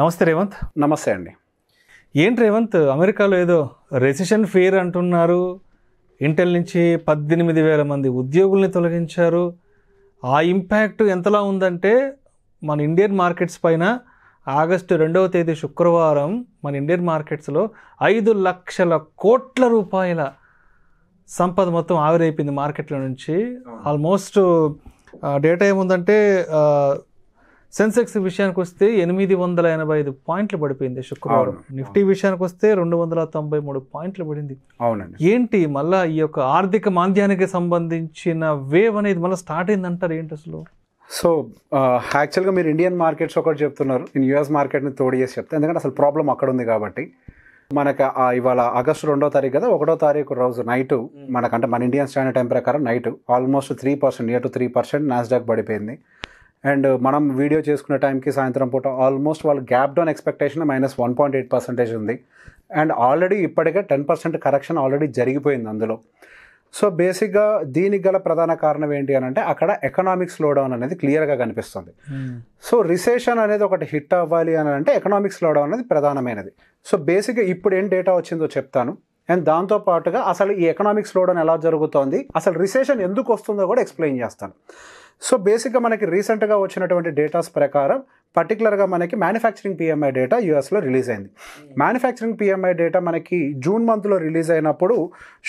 నమస్తే రేవంత్ నమస్తే అండి ఏంటి రేవంత్ అమెరికాలో ఏదో రెసిషన్ ఫేర్ అంటున్నారు ఇంటెల్ నుంచి పద్దెనిమిది వేల మంది ఉద్యోగుల్ని తొలగించారు ఆ ఇంపాక్ట్ ఎంతలా ఉందంటే మన ఇండియన్ మార్కెట్స్ పైన ఆగస్టు రెండవ తేదీ శుక్రవారం మన ఇండియన్ మార్కెట్స్లో ఐదు లక్షల కోట్ల రూపాయల సంపద మొత్తం ఆవిరైపోయింది మార్కెట్లో నుంచి ఆల్మోస్ట్ డేటా ఏముందంటే సెన్సెక్స్ విషయానికి వస్తే ఎనిమిది వందల ఎనభై ఐదు పాయింట్లు పడిపోయింది శుక్రవారం నిఫ్టీ విషయానికి వస్తే రెండు వందల తొంభై మూడు పాయింట్లు పడింది అవునండి ఏంటి మళ్ళా ఈ యొక్క ఆర్థిక మాంద్యానికి సంబంధించిన వేవ్ అనేది మళ్ళీ స్టార్ట్ అయింది అంటారు ఏంటి అసలు సో యాక్చువల్గా మీరు ఇండియన్ మార్కెట్స్ ఒకటి చెప్తున్నారు నేను యూఎస్ మార్కెట్ని తోడు చేసి చెప్తాను ఎందుకంటే అసలు ప్రాబ్లం అక్కడ ఉంది కాబట్టి మనకు ఇవాళ ఆగస్టు రెండో తారీఖు కదా ఒకటో తారీఖు రోజు నైట్ మనకంటే మన ఇండియన్ స్టాండర్డ్ టైం ప్రకారం night almost three percent near to three percent Nasdaq పడిపోయింది అండ్ మనం వీడియో చేసుకునే టైంకి సాయంత్రం పూట ఆల్మోస్ట్ వాళ్ళ gap down expectation minus one point eight percentage ఉంది అండ్ ఆల్రెడీ ఇప్పటికే టెన్ పర్సెంట్ కరెక్షన్ ఆల్రెడీ జరిగిపోయింది అందులో సో బేసిక్గా దీనికి గల ప్రధాన కారణం ఏంటి అని అంటే అక్కడ ఎకనామిక్ స్లోడౌన్ అనేది క్లియర్గా కనిపిస్తుంది hmm. సో రిసెషన్ అనేది ఒకటి హిట్ అవ్వాలి అని అంటే ఎకనామిక్ స్లోడౌన్ అనేది ప్రధానమైనది సో బేసిక్గా ఇప్పుడు ఏం డేటా వచ్చిందో చెప్తాను అండ్ దాంతో పాటుగా అసలు ఈ ఎకనామిక్ స్లోడౌన్ ఎలా జరుగుతోంది అసలు రిసెషన్ ఎందుకు వస్తుందో కూడా ఎక్స్ప్లెయిన్ చేస్తాను సో బేసిక్గా మనకి రీసెంట్గా వచ్చినటువంటి డేటాస్ ప్రకారం పర్టికులర్గా మనకి మ్యానుఫ్యాక్చరింగ్ పిఎంఐ డేటా యూఎస్లో రిలీజ్ అయింది మ్యానుఫ్యాక్చరింగ్ పిఎంఐ డేటా మనకి జూన్ మంత్లో రిలీజ్ అయినప్పుడు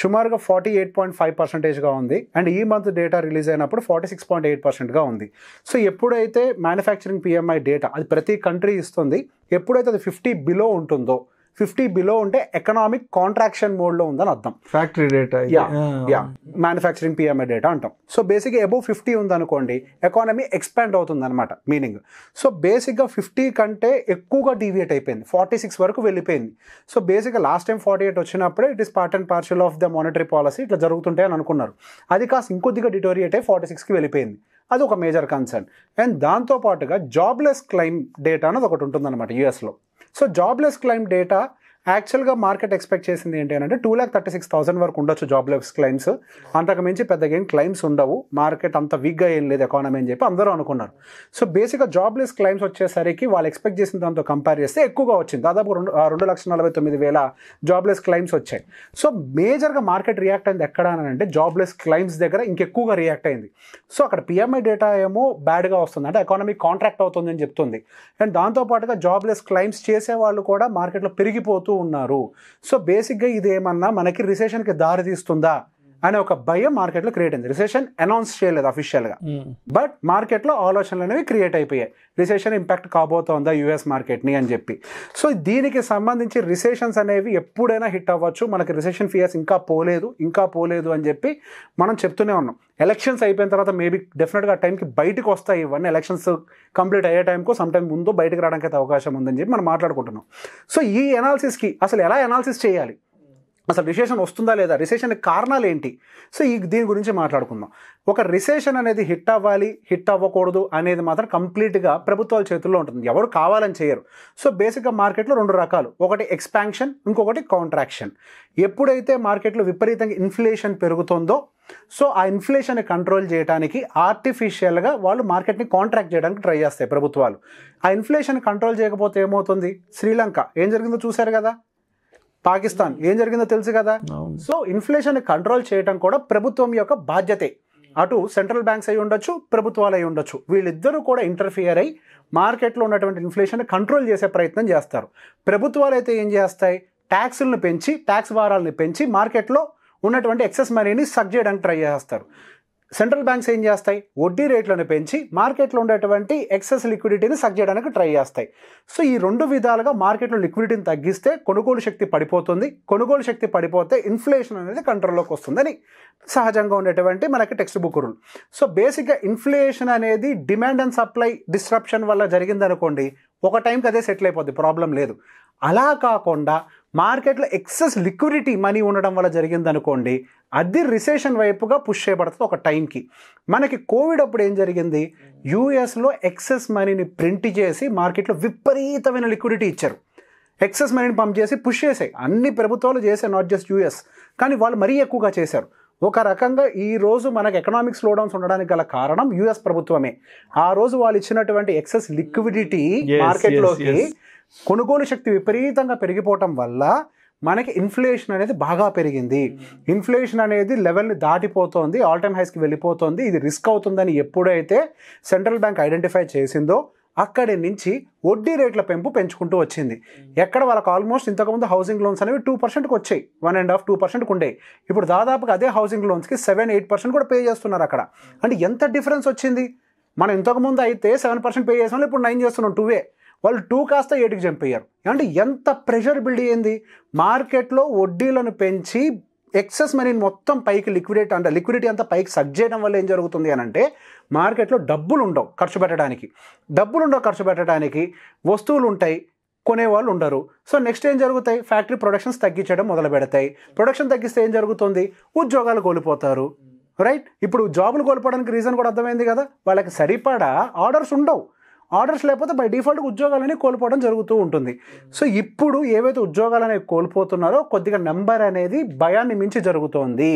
సుమారుగా ఫార్టీ ఎయిట్ పాయింట్ ఫైవ్ పర్సెంటేజ్గా ఉంది అండ్ ఈ మంత్ డేటా రిలీజ్ అయినప్పుడు ఫార్టీ సిక్స్ పాయింట్ ఎయిట్ పర్సెంట్గా ఉంది సో ఎప్పుడైతే మ్యానుఫ్యాక్చరింగ్ పిఎంఐ డేటా అది ప్రతి కంట్రీ ఇస్తుంది ఎప్పుడైతే అది ఫిఫ్టీ బిలో ఉంటుందో ఫిఫ్టీ బిలో ఉంటే ఎకనామిక్ కాంట్రాక్షన్ మోడ్లో ఉందని అర్థం ఫ్యాక్టరీ డేటా యా యా మ్యానుఫ్యాక్చరింగ్ పిఎంఐ డేటా అంటాం సో బేసిక్ అబౌవ్ ఫిఫ్టీ ఉందనుకోండి ఎకానమీ ఎక్స్పాండ్ అవుతుంది అనమాట మీనింగ్ సో బేసిక్గా ఫిఫ్టీ కంటే ఎక్కువగా డీవియేట్ అయిపోయింది ఫార్టీ సిక్స్ వరకు వెళ్ళిపోయింది so basic last time forty eight వచ్చినప్పుడే it is part and partial of the monetary policy ఇట్లా జరుగుతుంటాయి అని అనుకున్నారు అది కాస్త ఇంకొద్దిగా డిటోరియేట్ అయ్యి ఫార్టీ సిక్స్కి వెళ్ళిపోయింది అది ఒక మేజర్ కన్సర్న్ అండ్ దాంతోపాటుగా జాబ్లెస్ క్లైమ్ డేటా అనేది ఒకటి ఉంటుంది అనమాట యూఎస్లో So jobless claim data యాక్చువల్గా మార్కెట్ ఎక్స్పెక్ట్ చేసింది ఏంటి అంటే two lakh thirty six thousand వరకు ఉండొచ్చు జాబ్ లెస్ క్లైమ్స్ అంతకు మించి పెద్దగా ఏం క్లైమ్స్ ఉండవు మార్కెట్ అంత వీక్గా ఏం లేదు ఎకానమీ అని చెప్పి అందరూ అనుకున్నారు సో బేసిక్గా జాబ్ లెస్ క్లైమ్స్ వచ్చేసరికి వాళ్ళు ఎక్స్పెక్ట్ చేసిన దాంతో కంపేర్ చేస్తే ఎక్కువగా వచ్చింది దాదాపు రెండు రెండు లక్షల నలభై తొమ్మిది వేల జాబ్లెస్ క్లైమ్స్ వచ్చాయి సో మేజర్గా మార్కెట్ రియాక్ట్ అయింది ఎక్కడ అని అంటే జాబ్లెస్ క్లైమ్స్ దగ్గర ఇంకెక్కువగా రియాక్ట్ అయింది సో అక్కడ పిఎంఐ డేటా ఏమో బ్యాడ్గా వస్తుంది అంటే ఎకానమీ కాంట్రాక్ట్ అవుతుంది అని చెప్తుంది అండ్ దాంతోపాటుగా జాబ్లెస్ క్లైమ్స్ చేసే వాళ్ళు కూడా మార్కెట్లో పెరిగిపోతూ ఉన్నారు సో బేసిక్గా ఇది ఏమన్నా మనకి రిసెషన్కి దారి తీస్తుందా అనే ఒక భయం మార్కెట్లో క్రియేట్ అయింది రిసెషన్ అనౌన్స్ చేయలేదు గా బట్ మార్కెట్లో ఆలోచనలు అనేవి క్రియేట్ అయిపోయాయి రిసెషన్ ఇంపాక్ట్ కాబోతోందా యూఎస్ మార్కెట్ని అని చెప్పి సో దీనికి సంబంధించి రిసెషన్స్ అనేవి ఎప్పుడైనా హిట్ అవ్వచ్చు మనకి రిసెషన్ ఫియర్స్ ఇంకా పోలేదు ఇంకా పోలేదు అని చెప్పి మనం చెప్తూనే ఉన్నాం ఎలక్షన్స్ అయిపోయిన తర్వాత మేబీ డెఫినెట్గా టైంకి బయటకు వస్తాయి ఇవన్నీ ఎలక్షన్స్ కంప్లీట్ అయ్యే టైంకు సమ్ టైం ముందు బయటకు రావడానికి అయితే అవకాశం ఉందని చెప్పి మనం మాట్లాడుకుంటున్నాం సో ఈ కి అసలు ఎలా అనాలిసిస్ చేయాలి అసలు రిసెషన్ వస్తుందా లేదా రిసెషన్ కారణాలు ఏంటి సో ఈ దీని గురించి మాట్లాడుకుందాం ఒక రిసెషన్ అనేది హిట్ అవ్వాలి హిట్ అవ్వకూడదు అనేది మాత్రం కంప్లీట్గా ప్రభుత్వాల చేతుల్లో ఉంటుంది ఎవరు కావాలని చేయరు సో బేసిక్గా మార్కెట్లో రెండు రకాలు ఒకటి ఎక్స్పాన్షన్ ఇంకొకటి కాంట్రాక్షన్ ఎప్పుడైతే మార్కెట్లో విపరీతంగా ఇన్ఫ్లేషన్ పెరుగుతుందో సో ఆ ఇన్ఫ్లేషన్ కంట్రోల్ చేయడానికి ఆర్టిఫిషియల్గా వాళ్ళు మార్కెట్ని కాంట్రాక్ట్ చేయడానికి ట్రై చేస్తాయి ప్రభుత్వాలు ఆ ఇన్ఫ్లేషన్ కంట్రోల్ చేయకపోతే ఏమవుతుంది శ్రీలంక ఏం జరిగిందో చూశారు కదా పాకిస్తాన్ ఏం జరిగిందో తెలుసు కదా సో ఇన్ఫ్లేషన్ కంట్రోల్ చేయడం కూడా ప్రభుత్వం యొక్క బాధ్యతే అటు సెంట్రల్ బ్యాంక్స్ అయి ఉండొచ్చు ప్రభుత్వాలు అయి ఉండొచ్చు వీళ్ళిద్దరూ కూడా ఇంటర్ఫియర్ అయి మార్కెట్లో ఉన్నటువంటి ఇన్ఫ్లేషన్ కంట్రోల్ చేసే ప్రయత్నం చేస్తారు ప్రభుత్వాలు అయితే ఏం చేస్తాయి ట్యాక్సులను పెంచి ట్యాక్స్ భారాలను పెంచి మార్కెట్లో ఉన్నటువంటి ఎక్సెస్ మనీని సగ్ చేయడానికి ట్రై చేస్తారు సెంట్రల్ బ్యాంక్స్ ఏం చేస్తాయి వడ్డీ రేట్లను పెంచి మార్కెట్లో ఉండేటువంటి ఎక్సెస్ లిక్విడిటీని సక్ చేయడానికి ట్రై చేస్తాయి సో ఈ రెండు విధాలుగా మార్కెట్లో లిక్విడిటీని తగ్గిస్తే కొనుగోలు శక్తి పడిపోతుంది కొనుగోలు శక్తి పడిపోతే ఇన్ఫ్లేషన్ అనేది కంట్రోల్లోకి వస్తుందని సహజంగా ఉండేటువంటి మనకి టెక్స్ట్ బుక్ రూల్ సో బేసిక్గా ఇన్ఫ్లేషన్ అనేది డిమాండ్ అండ్ సప్లై డిస్ట్రప్షన్ వల్ల జరిగిందనుకోండి ఒక టైంకి అదే సెటిల్ అయిపోద్ది ప్రాబ్లం లేదు అలా కాకుండా మార్కెట్లో ఎక్సెస్ లిక్విడిటీ మనీ ఉండడం వల్ల జరిగిందనుకోండి అది రిసెషన్ వైపుగా పుష్ చేయబడుతుంది ఒక టైంకి మనకి కోవిడ్ అప్పుడు ఏం జరిగింది యూఎస్లో ఎక్సెస్ మనీని ప్రింట్ చేసి మార్కెట్లో విపరీతమైన లిక్విడిటీ ఇచ్చారు ఎక్సెస్ మనీని పంప్ చేసి పుష్ చేసాయి అన్ని ప్రభుత్వాలు చేసే నాట్ జస్ట్ యూఎస్ కానీ వాళ్ళు మరీ ఎక్కువగా చేశారు ఒక రకంగా ఈ రోజు మనకు ఎకనామిక్ స్లోడౌన్స్ ఉండడానికి గల కారణం యుఎస్ ప్రభుత్వమే ఆ రోజు వాళ్ళు ఇచ్చినటువంటి ఎక్సెస్ లిక్విడిటీ మార్కెట్లోకి కొనుగోలు శక్తి విపరీతంగా పెరిగిపోవటం వల్ల మనకి ఇన్ఫ్లేషన్ అనేది బాగా పెరిగింది ఇన్ఫ్లేషన్ అనేది లెవెల్ని దాటిపోతోంది ఆల్ టైమ్ హైస్కి వెళ్ళిపోతుంది ఇది రిస్క్ అవుతుందని ఎప్పుడైతే సెంట్రల్ బ్యాంక్ ఐడెంటిఫై చేసిందో అక్కడి నుంచి వడ్డీ రేట్ల పెంపు పెంచుకుంటూ వచ్చింది ఎక్కడ వాళ్ళకి ఆల్మోస్ట్ ఇంతకుముందు హౌసింగ్ లోన్స్ అనేవి టూ పర్సెంట్కి వచ్చాయి వన్ అండ్ హాఫ్ టూ పర్సెంట్కి ఉండే ఇప్పుడు దాదాపుగా అదే హౌసింగ్ లోన్స్కి సెవెన్ ఎయిట్ పర్సెంట్ కూడా పే చేస్తున్నారు అక్కడ అంటే ఎంత డిఫరెన్స్ వచ్చింది మనం ఇంతకుముందు అయితే సెవెన్ పర్సెంట్ పే చేసాం ఇప్పుడు నైన్ చేస్తున్నాం టూవే వాళ్ళు టూ కాస్త ఏటుకి చంపేయారు అంటే ఎంత ప్రెషర్ బిల్డ్ అయ్యింది మార్కెట్లో వడ్డీలను పెంచి ఎక్సెస్ మనీని మొత్తం పైకి లిక్విడేట్ అంటే లిక్విడిటీ అంతా పైకి సగ్ చేయడం వల్ల ఏం జరుగుతుంది అని అంటే మార్కెట్లో డబ్బులు ఉండవు ఖర్చు పెట్టడానికి డబ్బులు ఉండవు ఖర్చు పెట్టడానికి వస్తువులు ఉంటాయి కొనేవాళ్ళు ఉండరు సో నెక్స్ట్ ఏం జరుగుతాయి ఫ్యాక్టరీ ప్రొడక్షన్స్ తగ్గించడం మొదలు పెడతాయి ప్రొడక్షన్ తగ్గిస్తే ఏం జరుగుతుంది ఉద్యోగాలు కోల్పోతారు రైట్ ఇప్పుడు జాబులు కోల్పోవడానికి రీజన్ కూడా అర్థమైంది కదా వాళ్ళకి సరిపడా ఆర్డర్స్ ఉండవు ఆర్డర్స్ లేకపోతే బై డిఫాల్ట్గా ఉద్యోగాలని కోల్పోవడం జరుగుతూ ఉంటుంది సో ఇప్పుడు ఏవైతే ఉద్యోగాలు అనేవి కోల్పోతున్నారో కొద్దిగా నెంబర్ అనేది భయాన్ని మించి జరుగుతోంది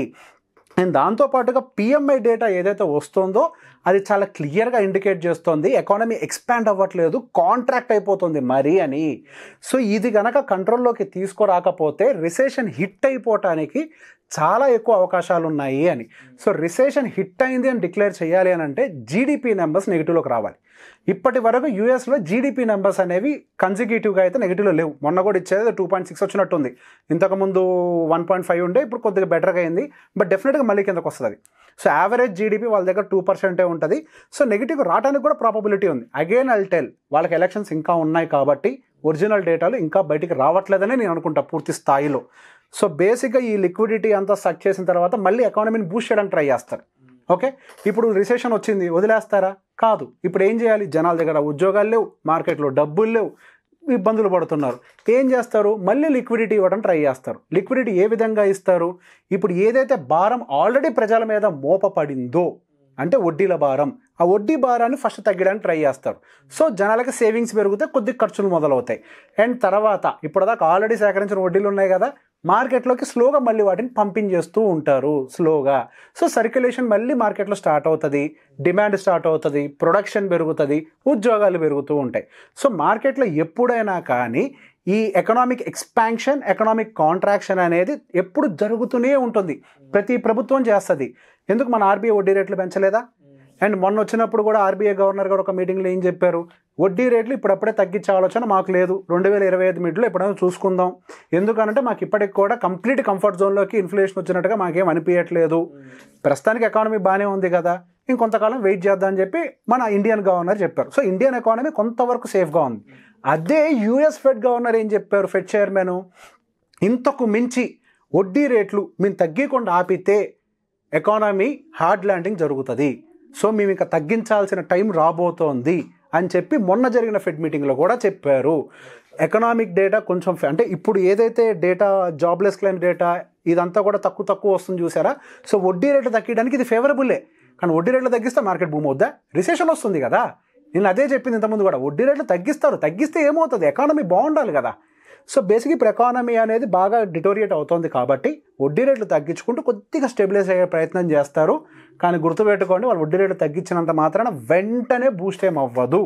అండ్ దాంతోపాటుగా పిఎంఐ డేటా ఏదైతే వస్తుందో అది చాలా క్లియర్గా ఇండికేట్ చేస్తుంది ఎకానమీ ఎక్స్పాండ్ అవ్వట్లేదు కాంట్రాక్ట్ అయిపోతుంది మరీ అని సో ఇది కనుక కంట్రోల్లోకి తీసుకురాకపోతే రిసెషన్ హిట్ అయిపోవటానికి చాలా ఎక్కువ అవకాశాలు ఉన్నాయి అని సో రిసెషన్ హిట్ అయింది అని డిక్లేర్ చేయాలి అని అంటే జీడిపి నెంబర్స్ నెగిటివ్లోకి రావాలి ఇప్పటి వరకు యూఎస్లో జీడిపి నెంబర్స్ అనేవి కన్సిక్యూటివ్గా అయితే నెగిటివ్లో లేవు మొన్న కూడా ఇచ్చేది టూ పాయింట్ సిక్స్ వచ్చినట్టుంది ఇంతకుముందు వన్ పాయింట్ ఫైవ్ ఉండే ఇప్పుడు కొద్దిగా బెటర్గా అయింది బట్ డెఫినెట్గా మళ్ళీ కిందకు వస్తుంది అది సో యావరేజ్ జీడిపి వాళ్ళ దగ్గర టూ పర్సెంటే ఉంటుంది సో నెగిటివ్ రావడానికి కూడా ప్రాబబిలిటీ ఉంది అగైన్ అల్ టెల్ వాళ్ళకి ఎలక్షన్స్ ఇంకా ఉన్నాయి కాబట్టి ఒరిజినల్ డేటాలు ఇంకా బయటికి రావట్లేదని నేను అనుకుంటా పూర్తి స్థాయిలో సో బేసిక్గా ఈ లిక్విడిటీ అంతా సక్ చేసిన తర్వాత మళ్ళీ ఎకానమీని బూస్ట్ చేయడానికి ట్రై చేస్తారు ఓకే ఇప్పుడు రిసెషన్ వచ్చింది వదిలేస్తారా కాదు ఇప్పుడు ఏం చేయాలి జనాల దగ్గర ఉద్యోగాలు లేవు మార్కెట్లో డబ్బులు లేవు ఇబ్బందులు పడుతున్నారు ఏం చేస్తారు మళ్ళీ లిక్విడిటీ ఇవ్వడం ట్రై చేస్తారు లిక్విడిటీ ఏ విధంగా ఇస్తారు ఇప్పుడు ఏదైతే భారం ఆల్రెడీ ప్రజల మీద మోపపడిందో అంటే వడ్డీల భారం ఆ వడ్డీ భారాన్ని ఫస్ట్ తగ్గడానికి ట్రై చేస్తారు సో జనాలకి సేవింగ్స్ పెరిగితే కొద్ది ఖర్చులు మొదలవుతాయి అండ్ తర్వాత ఇప్పటిదాకా ఆల్రెడీ సేకరించిన వడ్డీలు ఉన్నాయి కదా మార్కెట్లోకి స్లోగా మళ్ళీ వాటిని పంపించేస్తూ ఉంటారు స్లోగా సో సర్క్యులేషన్ మళ్ళీ మార్కెట్లో స్టార్ట్ అవుతుంది డిమాండ్ స్టార్ట్ అవుతుంది ప్రొడక్షన్ పెరుగుతుంది ఉద్యోగాలు పెరుగుతూ ఉంటాయి సో మార్కెట్లో ఎప్పుడైనా కానీ ఈ ఎకనామిక్ ఎక్స్పాన్షన్ ఎకనామిక్ కాంట్రాక్షన్ అనేది ఎప్పుడు జరుగుతూనే ఉంటుంది ప్రతి ప్రభుత్వం చేస్తుంది ఎందుకు మన ఆర్బీఐ వడ్డీ రేట్లు పెంచలేదా అండ్ మొన్న వచ్చినప్పుడు కూడా ఆర్బీఐ గవర్నర్ గారు ఒక మీటింగ్లో ఏం చెప్పారు వడ్డీ రేట్లు ఇప్పుడప్పుడే తగ్గించే ఆలోచన మాకు లేదు రెండు వేల ఇరవై ఐదు మిడ్లో ఎప్పుడైనా చూసుకుందాం ఎందుకంటే మాకు ఇప్పటికి కూడా కంప్లీట్ కంఫర్ట్ జోన్లోకి ఇన్ఫ్లేషన్ వచ్చినట్టుగా మాకేం అనిపించట్లేదు ప్రస్తుతానికి ఎకానమీ బాగానే ఉంది కదా ఇంకొంతకాలం వెయిట్ చేద్దాం అని చెప్పి మన ఇండియన్ గవర్నర్ చెప్పారు సో ఇండియన్ ఎకానమీ కొంతవరకు సేఫ్గా ఉంది అదే యూఎస్ ఫెడ్ గవర్నర్ ఏం చెప్పారు ఫెడ్ చైర్మన్ ఇంతకు మించి వడ్డీ రేట్లు మేము తగ్గకుండా ఆపితే ఎకానమీ హార్డ్ ల్యాండింగ్ జరుగుతుంది సో మేము ఇంకా తగ్గించాల్సిన టైం రాబోతోంది అని చెప్పి మొన్న జరిగిన ఫెడ్ మీటింగ్లో కూడా చెప్పారు ఎకనామిక్ డేటా కొంచెం అంటే ఇప్పుడు ఏదైతే డేటా జాబ్లెస్ క్లైమ్ డేటా ఇదంతా కూడా తక్కువ తక్కువ వస్తుంది చూసారా సో వడ్డీ రేట్లు తగ్గడానికి ఇది ఫేవరబులే కానీ వడ్డీ రేట్లు తగ్గిస్తే మార్కెట్ భూమి వద్దా రిసెషన్ వస్తుంది కదా నేను అదే చెప్పింది ఇంతకుముందు కూడా వడ్డీ రేట్లు తగ్గిస్తారు తగ్గిస్తే ఏమవుతుంది ఎకానమీ బాగుండాలి కదా సో బేసిక్ ఇప్పుడు ఎకానమీ అనేది బాగా డిటోరియేట్ అవుతుంది కాబట్టి వడ్డీ రేట్లు తగ్గించుకుంటూ కొద్దిగా స్టెబిలైజ్ అయ్యే ప్రయత్నం చేస్తారు కానీ గుర్తుపెట్టుకోండి వాళ్ళు వడ్డీ రేట్లు తగ్గించినంత మాత్రాన వెంటనే బూస్ట్ ఏం అవ్వదు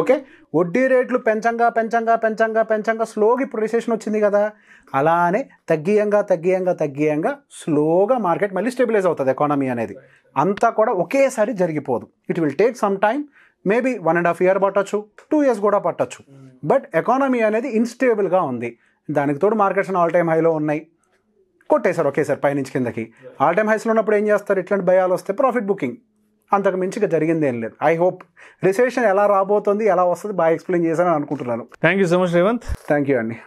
ఓకే వడ్డీ రేట్లు పెంచంగా పెంచంగా పెంచంగా పెంచంగా స్లోగా ఇప్పుడు రిసెషన్ వచ్చింది కదా అలానే తగ్గియంగా తగ్గియంగా తగ్గియంగా స్లోగా మార్కెట్ మళ్ళీ స్టెబిలైజ్ అవుతుంది ఎకానమీ అనేది అంతా కూడా ఒకేసారి జరిగిపోదు it will take some time maybe one and half year పట్టచ్చు టూ ఇయర్స్ కూడా పట్టచ్చు బట్ ఎకానమీ అనేది ఇన్స్టేబుల్గా ఉంది దానికి తోడు మార్కెట్స్ ఆల్ టైమ్ హైలో ఉన్నాయి కొట్టేశారు సార్ పైనుంచి కిందకి ఆల్ టైమ్ హైస్లో ఉన్నప్పుడు ఏం చేస్తారు ఇట్లాంటి భయాలు వస్తే ప్రాఫిట్ బుకింగ్ అంతకు మించిగా జరిగింది ఏం లేదు ఐ హోప్ రిసెషన్ ఎలా రాబోతుంది ఎలా వస్తుంది బాగా ఎక్స్ప్లెయిన్ చేశాను అనుకుంటున్నాను thank you so much Revanth thank you అండి